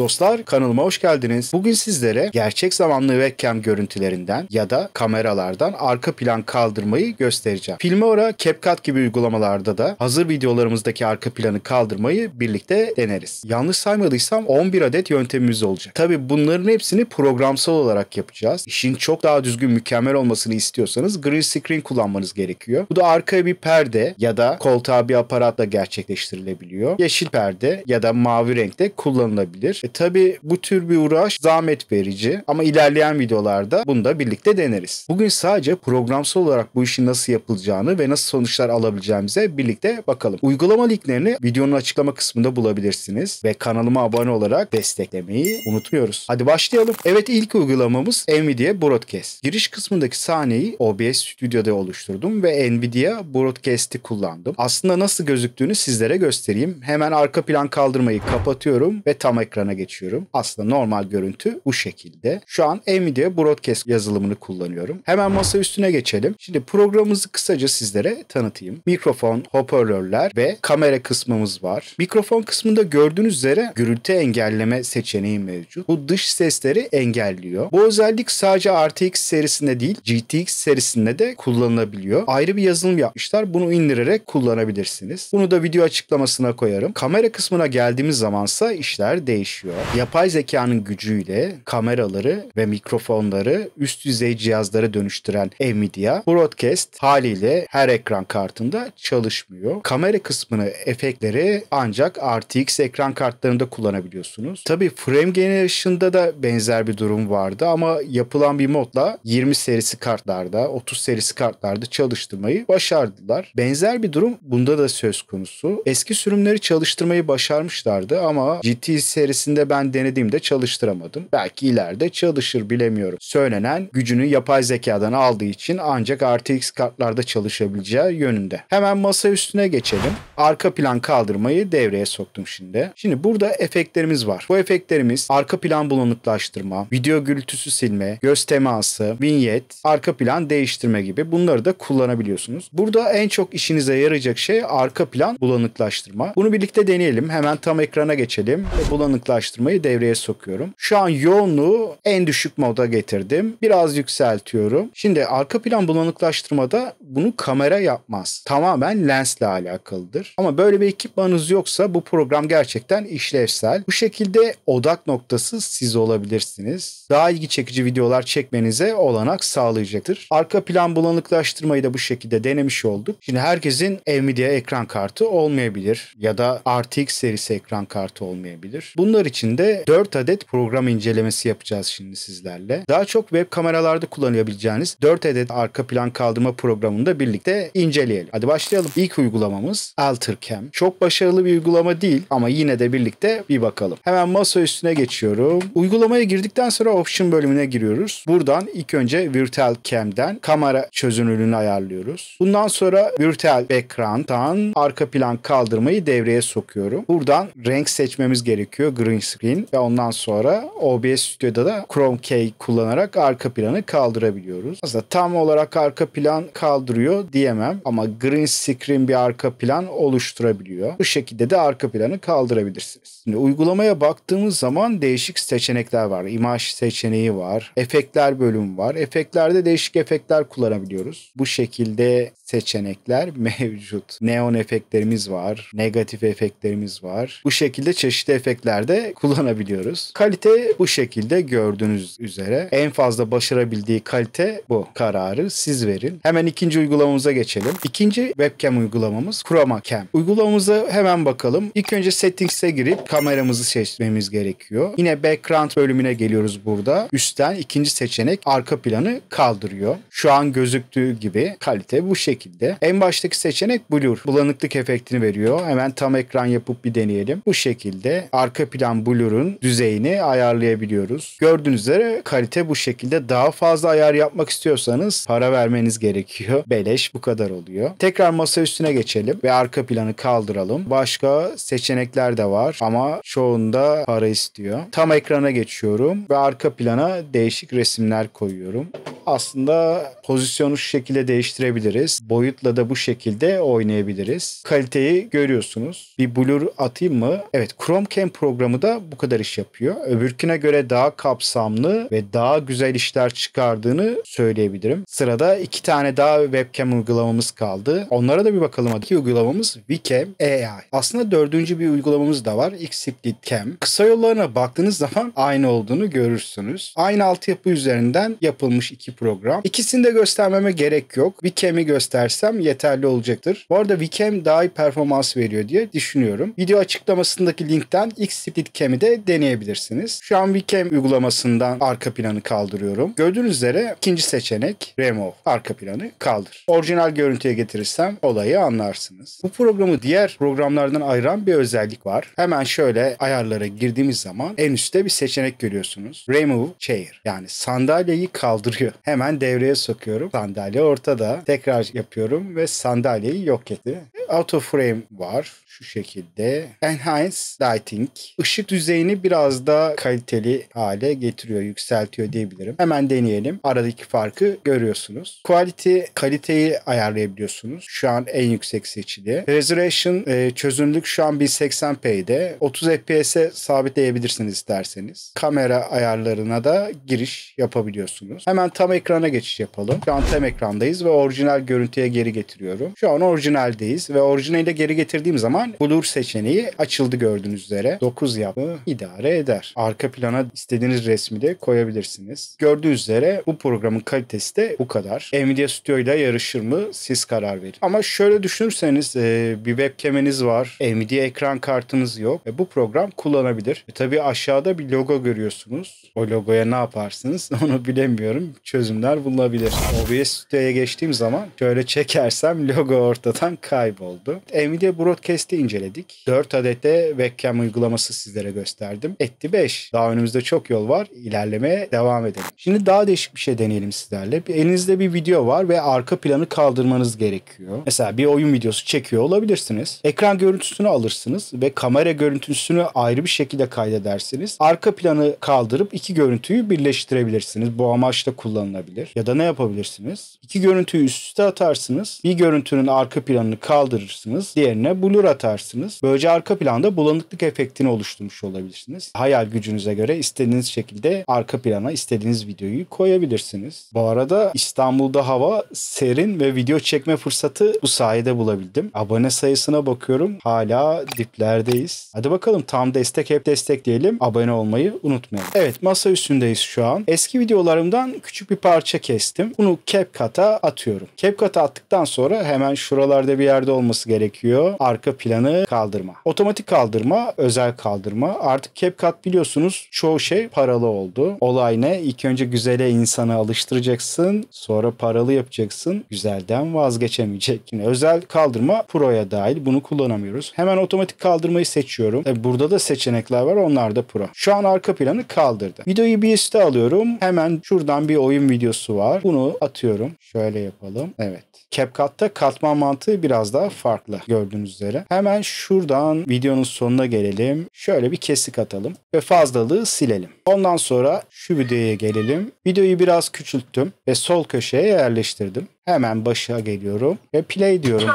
Dostlar kanalıma hoş geldiniz. Bugün sizlere gerçek zamanlı webcam görüntülerinden ya da kameralardan arka plan kaldırmayı göstereceğim. Filmora, CapCut gibi uygulamalarda da hazır videolarımızdaki arka planı kaldırmayı birlikte deneriz. Yanlış saymadıysam 11 adet yöntemimiz olacak. Tabi bunların hepsini programsal olarak yapacağız. İşin çok daha düzgün mükemmel olmasını istiyorsanız green screen kullanmanız gerekiyor. Bu da arkaya bir perde ya da koltuğa bir aparatla gerçekleştirilebiliyor. Yeşil perde ya da mavi renkte kullanılabilir. E, tabi bu tür bir uğraş zahmet verici ama ilerleyen videolarda bunu da birlikte deneriz. Bugün sadece programsal olarak bu işin nasıl yapılacağını ve nasıl sonuçlar alabileceğimize birlikte bakalım. Uygulama linklerini videonun açıklama kısmında bulabilirsiniz ve kanalıma abone olarak desteklemeyi unutmuyoruz. Hadi başlayalım. Evet ilk uygulamamız Nvidia Broadcast. Giriş kısmındaki sahneyi OBS Studio'da oluşturdum ve Nvidia Broadcast'i kullandım. Aslında nasıl gözüktüğünü sizlere göstereyim. Hemen arka plan kaldırmayı kapatıyorum ve tam ekrana geçiyorum. Aslında normal görüntü bu şekilde. Şu an Nvidia Broadcast yazılımını kullanıyorum. Hemen masa üstüne geçelim. Şimdi programımızı kısaca sizlere tanıtayım. Mikrofon, hoparlörler ve kamera kısmımız var. Mikrofon kısmında gördüğünüz üzere gürültü engelleme seçeneği mevcut. Bu dış sesleri engelliyor. Bu özellik sadece RTX serisinde değil GTX serisinde de kullanılabiliyor. Ayrı bir yazılım yapmışlar. Bunu indirerek kullanabilirsiniz. Bunu da video açıklamasına koyarım. Kamera kısmına geldiğimiz zamansa işler değişiyor yapıyor. Yapay zekanın gücüyle kameraları ve mikrofonları üst düzey cihazlara dönüştüren Nvidia broadcast haliyle her ekran kartında çalışmıyor. Kamera kısmını efektleri ancak RTX ekran kartlarında kullanabiliyorsunuz. Tabi Frame Generation'da da benzer bir durum vardı ama yapılan bir modla 20 serisi kartlarda, 30 serisi kartlarda çalıştırmayı başardılar. Benzer bir durum bunda da söz konusu. Eski sürümleri çalıştırmayı başarmışlardı ama GT serisi öncesinde ben denediğimde çalıştıramadım. Belki ileride çalışır bilemiyorum. Söylenen gücünü yapay zekadan aldığı için ancak RTX kartlarda çalışabileceği yönünde. Hemen masa üstüne geçelim. Arka plan kaldırmayı devreye soktum şimdi. Şimdi burada efektlerimiz var. Bu efektlerimiz arka plan bulanıklaştırma, video gürültüsü silme, göz teması, vinyet, arka plan değiştirme gibi bunları da kullanabiliyorsunuz. Burada en çok işinize yarayacak şey arka plan bulanıklaştırma. Bunu birlikte deneyelim. Hemen tam ekrana geçelim ve bulanıklaştırma araştırmayı devreye sokuyorum. Şu an yoğunluğu en düşük moda getirdim. Biraz yükseltiyorum. Şimdi arka plan bulanıklaştırmada bunu kamera yapmaz. Tamamen lensle alakalıdır. Ama böyle bir ekipmanınız yoksa bu program gerçekten işlevsel. Bu şekilde odak noktası siz olabilirsiniz. Daha ilgi çekici videolar çekmenize olanak sağlayacaktır. Arka plan bulanıklaştırmayı da bu şekilde denemiş olduk. Şimdi herkesin Nvidia ekran kartı olmayabilir ya da RTX serisi ekran kartı olmayabilir. Bunları içinde 4 adet program incelemesi yapacağız şimdi sizlerle. Daha çok web kameralarda kullanabileceğiniz 4 adet arka plan kaldırma programını da birlikte inceleyelim. Hadi başlayalım. İlk uygulamamız AlterCam. Çok başarılı bir uygulama değil ama yine de birlikte bir bakalım. Hemen masa üstüne geçiyorum. Uygulamaya girdikten sonra Option bölümüne giriyoruz. Buradan ilk önce Virtual Cam'den kamera çözünürlüğünü ayarlıyoruz. Bundan sonra Virtual Background'dan arka plan kaldırmayı devreye sokuyorum. Buradan renk seçmemiz gerekiyor. Green Loading Screen ve ondan sonra OBS Studio'da da Chrome Key kullanarak arka planı kaldırabiliyoruz. Aslında tam olarak arka plan kaldırıyor diyemem ama Green Screen bir arka plan oluşturabiliyor. Bu şekilde de arka planı kaldırabilirsiniz. Şimdi uygulamaya baktığımız zaman değişik seçenekler var. İmaj seçeneği var. Efektler bölümü var. Efektlerde değişik efektler kullanabiliyoruz. Bu şekilde seçenekler mevcut. Neon efektlerimiz var. Negatif efektlerimiz var. Bu şekilde çeşitli efektlerde kullanabiliyoruz. Kalite bu şekilde gördüğünüz üzere. En fazla başarabildiği kalite bu. Kararı siz verin. Hemen ikinci uygulamamıza geçelim. İkinci webcam uygulamamız Chroma Cam. Uygulamamıza hemen bakalım. İlk önce settings'e girip kameramızı seçmemiz gerekiyor. Yine background bölümüne geliyoruz burada. Üstten ikinci seçenek arka planı kaldırıyor. Şu an gözüktüğü gibi kalite bu şekilde. En baştaki seçenek blur. Bulanıklık efektini veriyor. Hemen tam ekran yapıp bir deneyelim. Bu şekilde arka plan blur'un düzeyini ayarlayabiliyoruz. Gördüğünüz üzere kalite bu şekilde daha fazla ayar yapmak istiyorsanız para vermeniz gerekiyor. Beleş bu kadar oluyor. Tekrar masa üstüne geçelim ve arka planı kaldıralım. Başka seçenekler de var ama çoğunda para istiyor. Tam ekrana geçiyorum ve arka plana değişik resimler koyuyorum aslında pozisyonu şu şekilde değiştirebiliriz. Boyutla da bu şekilde oynayabiliriz. Kaliteyi görüyorsunuz. Bir blur atayım mı? Evet ChromeCam programı da bu kadar iş yapıyor. Öbürküne göre daha kapsamlı ve daha güzel işler çıkardığını söyleyebilirim. Sırada iki tane daha webcam uygulamamız kaldı. Onlara da bir bakalım. İki uygulamamız Vcam AI. Aslında dördüncü bir uygulamamız da var. Xsplit Cam. Kısa yollarına baktığınız zaman aynı olduğunu görürsünüz. Aynı altyapı üzerinden yapılmış iki program. İkisini de göstermeme gerek yok. Wicam'i göstersem yeterli olacaktır. Bu arada Wicam daha iyi performans veriyor diye düşünüyorum. Video açıklamasındaki linkten Xsplitcam'i de deneyebilirsiniz. Şu an Wicam uygulamasından arka planı kaldırıyorum. Gördüğünüz üzere ikinci seçenek Remove. Arka planı kaldır. Orijinal görüntüye getirirsem olayı anlarsınız. Bu programı diğer programlardan ayıran bir özellik var. Hemen şöyle ayarlara girdiğimiz zaman en üstte bir seçenek görüyorsunuz. Remove Chair yani sandalyeyi kaldırıyor. Hemen devreye sokuyorum. Sandalye ortada. Tekrar yapıyorum ve sandalyeyi yok etti. Auto frame var şu şekilde. Enhance lighting. Işık düzeyini biraz da kaliteli hale getiriyor, yükseltiyor diyebilirim. Hemen deneyelim. Aradaki farkı görüyorsunuz. Quality kaliteyi ayarlayabiliyorsunuz. Şu an en yüksek seçili. Resolution e, çözünürlük şu an 1080p'de. 30 FPS'e sabitleyebilirsiniz isterseniz. Kamera ayarlarına da giriş yapabiliyorsunuz. Hemen tam tam ekrana geçiş yapalım. Şu an tam ekrandayız ve orijinal görüntüye geri getiriyorum. Şu an orijinaldeyiz ve orijinale geri getirdiğim zaman blur seçeneği açıldı gördüğünüz üzere. 9 yapı idare eder. Arka plana istediğiniz resmi de koyabilirsiniz. Gördüğünüz üzere bu programın kalitesi de bu kadar. Nvidia Studio ile yarışır mı siz karar verin. Ama şöyle düşünürseniz e, bir webcam'iniz var. Nvidia ekran kartınız yok. E, bu program kullanabilir. E, tabii aşağıda bir logo görüyorsunuz. O logoya ne yaparsınız onu bilemiyorum. Çöz çözümler bulunabilir. OBS Studio'ya geçtiğim zaman şöyle çekersem logo ortadan kayboldu. Nvidia Broadcast'i inceledik. 4 adet webcam uygulaması sizlere gösterdim. Etti 5. Daha önümüzde çok yol var. İlerlemeye devam edelim. Şimdi daha değişik bir şey deneyelim sizlerle. Elinizde bir video var ve arka planı kaldırmanız gerekiyor. Mesela bir oyun videosu çekiyor olabilirsiniz. Ekran görüntüsünü alırsınız ve kamera görüntüsünü ayrı bir şekilde kaydedersiniz. Arka planı kaldırıp iki görüntüyü birleştirebilirsiniz. Bu amaçla kullanılır kullanılabilir. Ya da ne yapabilirsiniz? İki görüntüyü üst üste atarsınız. Bir görüntünün arka planını kaldırırsınız. Diğerine blur atarsınız. Böylece arka planda bulanıklık efektini oluşturmuş olabilirsiniz. Hayal gücünüze göre istediğiniz şekilde arka plana istediğiniz videoyu koyabilirsiniz. Bu arada İstanbul'da hava serin ve video çekme fırsatı bu sayede bulabildim. Abone sayısına bakıyorum. Hala diplerdeyiz. Hadi bakalım tam destek hep destekleyelim. Abone olmayı unutmayın. Evet masa üstündeyiz şu an. Eski videolarımdan küçük bir parça kestim. Bunu CapCut'a atıyorum. CapCut'a attıktan sonra hemen şuralarda bir yerde olması gerekiyor. Arka planı kaldırma. Otomatik kaldırma, özel kaldırma. Artık CapCut biliyorsunuz çoğu şey paralı oldu. Olay ne? İlk önce güzele insanı alıştıracaksın. Sonra paralı yapacaksın. Güzelden vazgeçemeyecek. Yine özel kaldırma Pro'ya dahil. Bunu kullanamıyoruz. Hemen otomatik kaldırmayı seçiyorum. Tabi burada da seçenekler var. Onlar da Pro. Şu an arka planı kaldırdı. Videoyu bir üste alıyorum. Hemen şuradan bir oyun çekim videosu var. Bunu atıyorum. Şöyle yapalım. Evet. CapCut'ta katman mantığı biraz daha farklı gördüğünüz üzere. Hemen şuradan videonun sonuna gelelim. Şöyle bir kesik atalım ve fazlalığı silelim. Ondan sonra şu videoya gelelim. Videoyu biraz küçülttüm ve sol köşeye yerleştirdim. Hemen başa geliyorum ve play diyorum.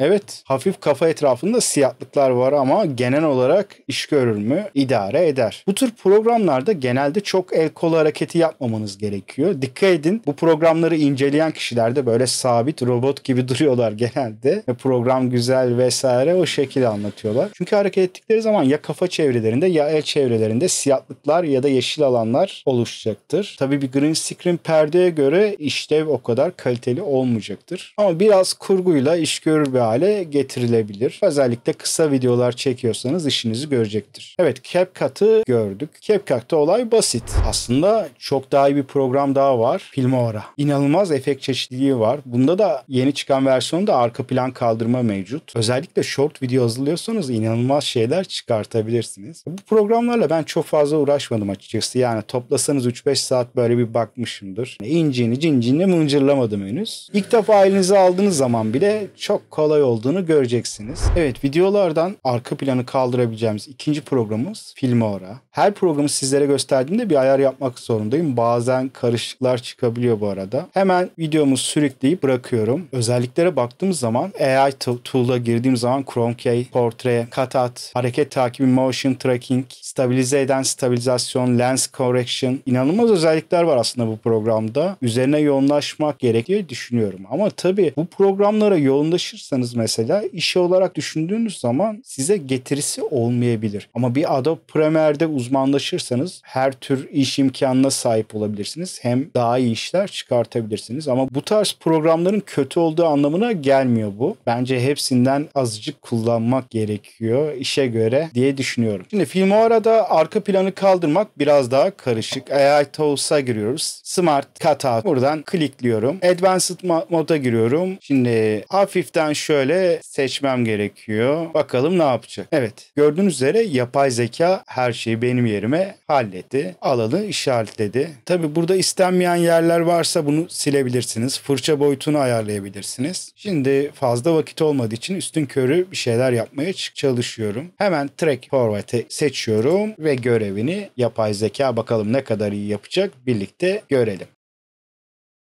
Evet hafif kafa etrafında siyahlıklar var ama genel olarak iş görür mü idare eder. Bu tür programlarda genelde çok el kol hareketi yapmamanız gerekiyor. Dikkat edin bu programları inceleyen kişiler de böyle sabit robot gibi duruyorlar genelde. Ve program güzel vesaire o şekilde anlatıyorlar. Çünkü hareket ettikleri zaman ya kafa çevrelerinde ya el çevrelerinde siyahlıklar ya da yeşil alanlar oluşacaktır. Tabii bir green screen perdeye göre işlev o kadar kaliteli olmayacaktır. Ama biraz az kurguyla iş görür bir hale getirilebilir. Özellikle kısa videolar çekiyorsanız işinizi görecektir. Evet CapCut'ı gördük. CapCut'ta olay basit. Aslında çok daha iyi bir program daha var. Filmora. İnanılmaz efekt çeşitliliği var. Bunda da yeni çıkan versiyonda arka plan kaldırma mevcut. Özellikle short video hazırlıyorsanız inanılmaz şeyler çıkartabilirsiniz. Bu programlarla ben çok fazla uğraşmadım açıkçası. Yani toplasanız 3-5 saat böyle bir bakmışımdır. İncini cincini mıncırlamadım henüz. İlk defa elinize aldığım tıkladığınız zaman bile çok kolay olduğunu göreceksiniz. Evet videolardan arka planı kaldırabileceğimiz ikinci programımız Filmora. Her programı sizlere gösterdiğimde bir ayar yapmak zorundayım. Bazen karışıklar çıkabiliyor bu arada. Hemen videomu sürükleyip bırakıyorum. Özelliklere baktığım zaman AI tool'a girdiğim zaman Chrome Key, Portrait, Katat, hareket takibi, motion tracking, stabilize eden stabilizasyon, lens correction inanılmaz özellikler var aslında bu programda. Üzerine yoğunlaşmak gerekiyor düşünüyorum. Ama tabii bu programlara yoğunlaşırsanız mesela işe olarak düşündüğünüz zaman size getirisi olmayabilir. Ama bir Adobe Premiere'de uzmanlaşırsanız her tür iş imkanına sahip olabilirsiniz. Hem daha iyi işler çıkartabilirsiniz. Ama bu tarz programların kötü olduğu anlamına gelmiyor bu. Bence hepsinden azıcık kullanmak gerekiyor işe göre diye düşünüyorum. Şimdi film o arada Burada arka planı kaldırmak biraz daha karışık. AI Tools'a giriyoruz. Smart Kata Buradan klikliyorum. Advanced moda giriyorum. Şimdi hafiften şöyle seçmem gerekiyor. Bakalım ne yapacak. Evet. Gördüğünüz üzere yapay zeka her şeyi benim yerime halletti. Alanı işaretledi. Tabi burada istenmeyen yerler varsa bunu silebilirsiniz. Fırça boyutunu ayarlayabilirsiniz. Şimdi fazla vakit olmadığı için üstün körü bir şeyler yapmaya çalışıyorum. Hemen track forward'ı seçiyorum diyorum ve görevini yapay zeka bakalım ne kadar iyi yapacak birlikte görelim.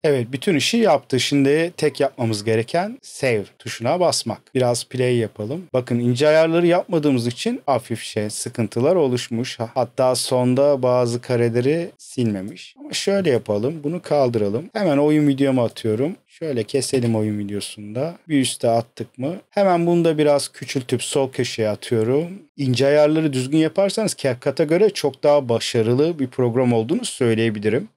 Evet bütün işi yaptı. Şimdi tek yapmamız gereken save tuşuna basmak. Biraz play yapalım. Bakın ince ayarları yapmadığımız için hafif şey sıkıntılar oluşmuş. Hatta sonda bazı kareleri silmemiş. Ama şöyle yapalım. Bunu kaldıralım. Hemen oyun videomu atıyorum. Şöyle keselim oyun videosunda. Bir üste attık mı? Hemen bunu da biraz küçültüp sol köşeye atıyorum. İnce ayarları düzgün yaparsanız CapCut'a göre çok daha başarılı bir program olduğunu söyleyebilirim.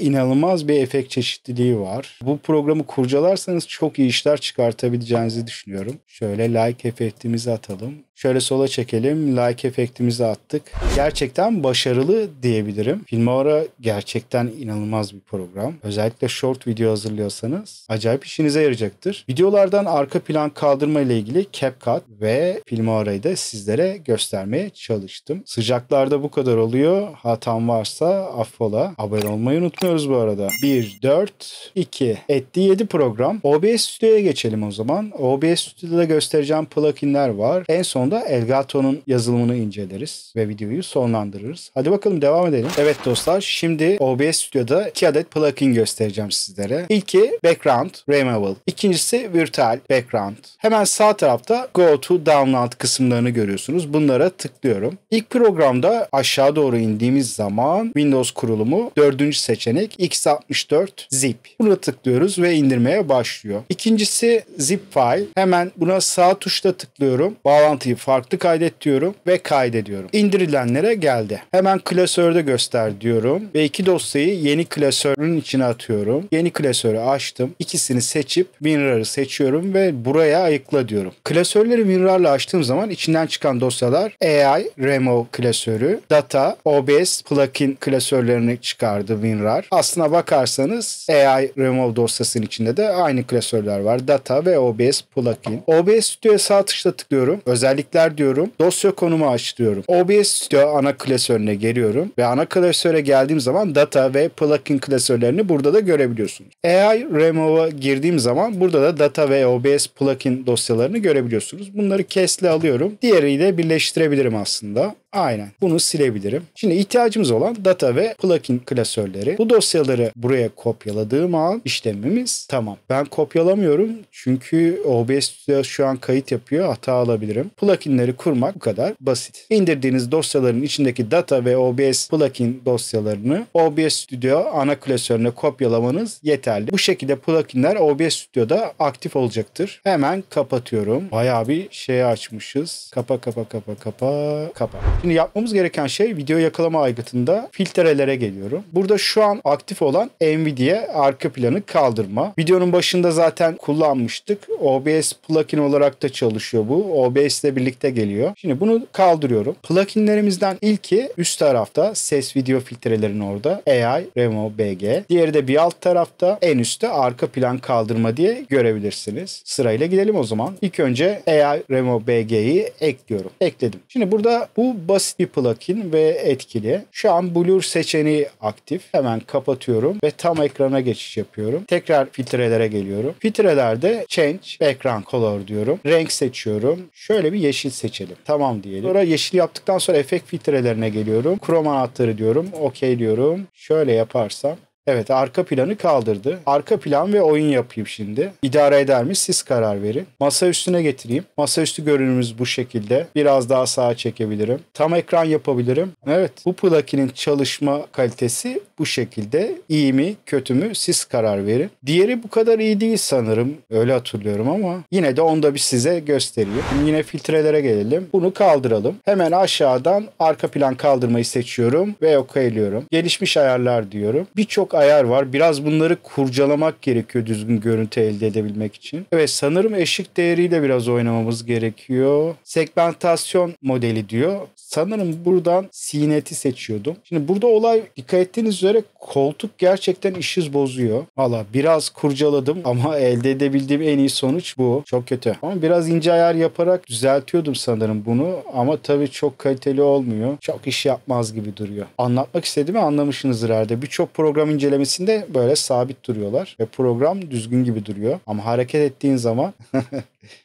İnanılmaz bir efekt çeşitliliği var. Bu programı kurcalarsanız çok iyi işler çıkartabileceğinizi düşünüyorum. Şöyle like efektimizi atalım. Şöyle sola çekelim. Like efektimizi attık. Gerçekten başarılı diyebilirim. Filmora gerçekten inanılmaz bir program. Özellikle short video hazırlıyorsanız acayip işinize yarayacaktır. Videolardan arka plan kaldırma ile ilgili CapCut ve Filmora'yı da sizlere göstermeye çalıştım. Sıcaklarda bu kadar oluyor. Hatam varsa affola. Abone olmayı unutmuyoruz bu arada. 1, 4, 2. Etti 7 program. OBS Studio'ya geçelim o zaman. OBS Studio'da göstereceğim pluginler var. En son sonunda Elgato'nun yazılımını inceleriz ve videoyu sonlandırırız. Hadi bakalım devam edelim. Evet dostlar şimdi OBS Studio'da iki adet plugin göstereceğim sizlere. İlki Background Removal. İkincisi Virtual Background. Hemen sağ tarafta Go to Download kısımlarını görüyorsunuz. Bunlara tıklıyorum. İlk programda aşağı doğru indiğimiz zaman Windows kurulumu dördüncü seçenek x64 zip. Buna tıklıyoruz ve indirmeye başlıyor. İkincisi zip file. Hemen buna sağ tuşla tıklıyorum. Bağlantıyı farklı kaydet diyorum ve kaydediyorum. İndirilenlere geldi. Hemen klasörde göster diyorum ve iki dosyayı yeni klasörün içine atıyorum. Yeni klasörü açtım. İkisini seçip WinRAR'ı seçiyorum ve buraya ayıkla diyorum. Klasörleri WinRAR'la açtığım zaman içinden çıkan dosyalar AI, Remo klasörü, Data, OBS plugin klasörlerini çıkardı WinRAR. Aslına bakarsanız AI Remo dosyasının içinde de aynı klasörler var. Data ve OBS plugin. OBS Studio'ya sağ tıkla tıklıyorum. Özellikle özellikler diyorum. Dosya konumu aç diyorum. OBS Studio ana klasörüne geliyorum ve ana klasöre geldiğim zaman data ve plugin klasörlerini burada da görebiliyorsunuz. AI Remove'a girdiğim zaman burada da data ve OBS plugin dosyalarını görebiliyorsunuz. Bunları kesle alıyorum. Diğeriyle birleştirebilirim aslında. Aynen. Bunu silebilirim. Şimdi ihtiyacımız olan data ve plugin klasörleri. Bu dosyaları buraya kopyaladığım an işlemimiz tamam. Ben kopyalamıyorum çünkü OBS Studio şu an kayıt yapıyor. Hata alabilirim. Plugin Pluginleri kurmak bu kadar basit. İndirdiğiniz dosyaların içindeki data ve OBS plugin dosyalarını OBS Studio ana klasörüne kopyalamanız yeterli. Bu şekilde pluginler OBS Studio'da aktif olacaktır. Hemen kapatıyorum. Bayağı bir şey açmışız. Kapa kapa kapa kapa kapa. Şimdi yapmamız gereken şey video yakalama aygıtında filtrelere geliyorum. Burada şu an aktif olan Nvidia arka planı kaldırma. Videonun başında zaten kullanmıştık. OBS plugin olarak da çalışıyor bu. OBS ile birlikte geliyor. Şimdi bunu kaldırıyorum. Pluginlerimizden ilki üst tarafta ses video filtrelerin orada. AI, Remo, BG. Diğeri de bir alt tarafta. En üstte arka plan kaldırma diye görebilirsiniz. Sırayla gidelim o zaman. İlk önce AI, Remo, BG'yi ekliyorum. Ekledim. Şimdi burada bu basit bir plugin ve etkili. Şu an blur seçeneği aktif. Hemen kapatıyorum ve tam ekrana geçiş yapıyorum. Tekrar filtrelere geliyorum. Filtrelerde change background color diyorum. Renk seçiyorum. Şöyle bir yeşil seçelim. Tamam diyelim. Sonra yeşil yaptıktan sonra efekt filtrelerine geliyorum. Krom anahtarı diyorum. Okey diyorum. Şöyle yaparsam Evet arka planı kaldırdı. Arka plan ve oyun yapayım şimdi. İdare eder mi siz karar verin. Masa üstüne getireyim. Masa üstü görünümümüz bu şekilde. Biraz daha sağa çekebilirim. Tam ekran yapabilirim. Evet bu plakinin çalışma kalitesi bu şekilde iyi mi kötü mü siz karar verin. Diğeri bu kadar iyi değil sanırım. Öyle hatırlıyorum ama yine de onu da bir size gösteriyor. Şimdi yine filtrelere gelelim. Bunu kaldıralım. Hemen aşağıdan arka plan kaldırmayı seçiyorum ve okeyliyorum. Gelişmiş ayarlar diyorum. Birçok ayar var. Biraz bunları kurcalamak gerekiyor düzgün görüntü elde edebilmek için. Evet sanırım eşik değeriyle biraz oynamamız gerekiyor. Segmentasyon modeli diyor. Sanırım buradan sineti seçiyordum. Şimdi burada olay dikkat ettiğiniz üzere koltuk gerçekten işiz bozuyor. Valla biraz kurcaladım ama elde edebildiğim en iyi sonuç bu. Çok kötü. Ama biraz ince ayar yaparak düzeltiyordum sanırım bunu. Ama tabii çok kaliteli olmuyor. Çok iş yapmaz gibi duruyor. Anlatmak istediğimi anlamışsınızdır herhalde. Birçok program incelemesinde böyle sabit duruyorlar. Ve program düzgün gibi duruyor. Ama hareket ettiğin zaman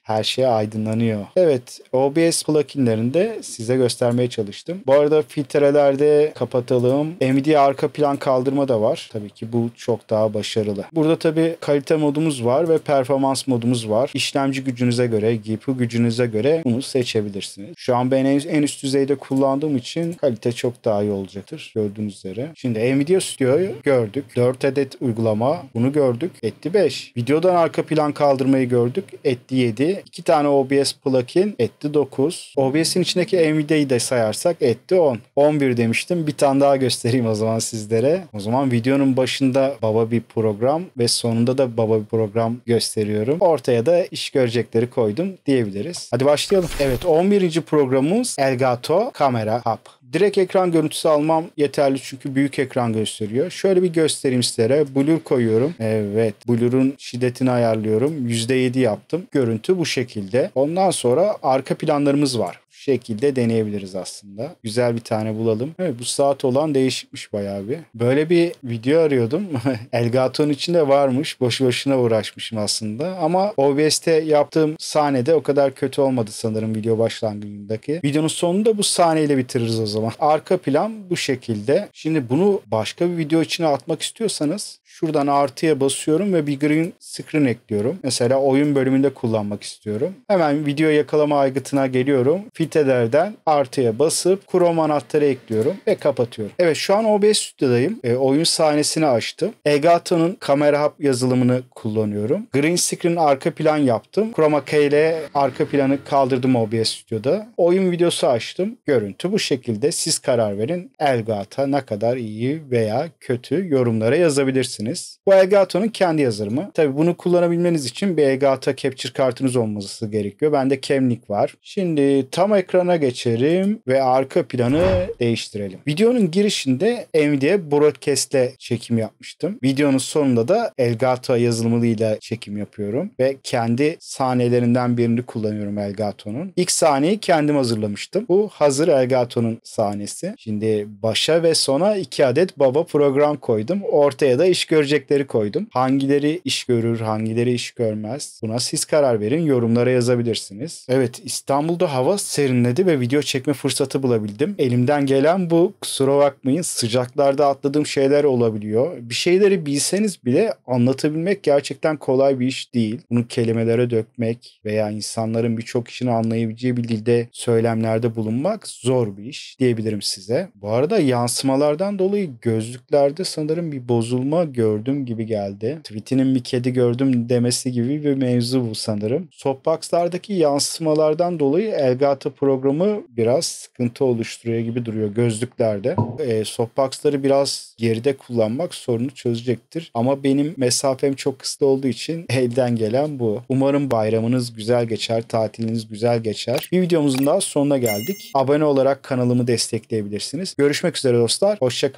her şey aydınlanıyor. Evet OBS pluginlerinde size göstermeye çalıştım. Bu arada filtrelerde kapatalım. Nvidia arka plan kaldırma da var. Tabii ki bu çok daha başarılı. Burada tabii kalite modumuz var ve performans modumuz var. İşlemci gücünüze göre, GPU gücünüze göre bunu seçebilirsiniz. Şu an ben en üst düzeyde kullandığım için kalite çok daha iyi olacaktır gördüğünüz üzere. Şimdi Nvidia Studio'yu gördük. 4 adet uygulama bunu gördük. Etti 5. Videodan arka plan kaldırmayı gördük. Etti 7. 7. 2 tane OBS plugin etti 9. OBS'in içindeki NVIDIA'yı da sayarsak etti 10. 11 demiştim. Bir tane daha göstereyim o zaman sizlere. O zaman videonun başında baba bir program ve sonunda da baba bir program gösteriyorum. Ortaya da iş görecekleri koydum diyebiliriz. Hadi başlayalım. Evet 11. programımız Elgato Kamera Hub. Direkt ekran görüntüsü almam yeterli çünkü büyük ekran gösteriyor. Şöyle bir göstereyim sizlere. Blur koyuyorum. Evet. Blur'un şiddetini ayarlıyorum. %7 yaptım. Görüntü bu şekilde. Ondan sonra arka planlarımız var şekilde deneyebiliriz aslında. Güzel bir tane bulalım. Evet bu saat olan değişikmiş bayağı bir. Böyle bir video arıyordum. Elgato'nun içinde varmış. Boşu boşuna uğraşmışım aslında. Ama OBS'te yaptığım sahnede o kadar kötü olmadı sanırım video başlangıcındaki. Videonun sonunda bu sahneyle bitiririz o zaman. Arka plan bu şekilde. Şimdi bunu başka bir video içine atmak istiyorsanız şuradan artıya basıyorum ve bir green screen ekliyorum. Mesela oyun bölümünde kullanmak istiyorum. Hemen video yakalama aygıtına geliyorum. Fit filtrelerden artıya basıp Chrome anahtarı ekliyorum ve kapatıyorum. Evet şu an OBS stüdyodayım. E, oyun sahnesini açtım. Elgato'nun kamera hub yazılımını kullanıyorum. Green screen arka plan yaptım. Chroma K ile arka planı kaldırdım OBS stüdyoda. Oyun videosu açtım. Görüntü bu şekilde. Siz karar verin. Elgato ne kadar iyi veya kötü yorumlara yazabilirsiniz. Bu Elgato'nun kendi yazılımı. Tabi bunu kullanabilmeniz için bir Elgato Capture kartınız olması gerekiyor. Bende Camlink var. Şimdi tam ekrana geçerim ve arka planı değiştirelim. Videonun girişinde Nvidia Broadcast'le çekim yapmıştım. Videonun sonunda da Elgato yazılımıyla çekim yapıyorum ve kendi sahnelerinden birini kullanıyorum Elgato'nun. İlk sahneyi kendim hazırlamıştım. Bu hazır Elgato'nun sahnesi. Şimdi başa ve sona iki adet baba program koydum. Ortaya da iş görecekleri koydum. Hangileri iş görür, hangileri iş görmez? Buna siz karar verin. Yorumlara yazabilirsiniz. Evet İstanbul'da hava serin derinledi ve video çekme fırsatı bulabildim. Elimden gelen bu. Kusura bakmayın sıcaklarda atladığım şeyler olabiliyor. Bir şeyleri bilseniz bile anlatabilmek gerçekten kolay bir iş değil. Bunu kelimelere dökmek veya insanların birçok işini anlayabileceği bir dilde söylemlerde bulunmak zor bir iş diyebilirim size. Bu arada yansımalardan dolayı gözlüklerde sanırım bir bozulma gördüm gibi geldi. Tweet'inin bir kedi gördüm demesi gibi bir mevzu bu sanırım. Soapbox'lardaki yansımalardan dolayı Elgato programı biraz sıkıntı oluşturuyor gibi duruyor gözlüklerde. E, softbox'ları biraz geride kullanmak sorunu çözecektir. Ama benim mesafem çok kısa olduğu için elden gelen bu. Umarım bayramınız güzel geçer, tatiliniz güzel geçer. Bir videomuzun daha sonuna geldik. Abone olarak kanalımı destekleyebilirsiniz. Görüşmek üzere dostlar, hoşçakalın.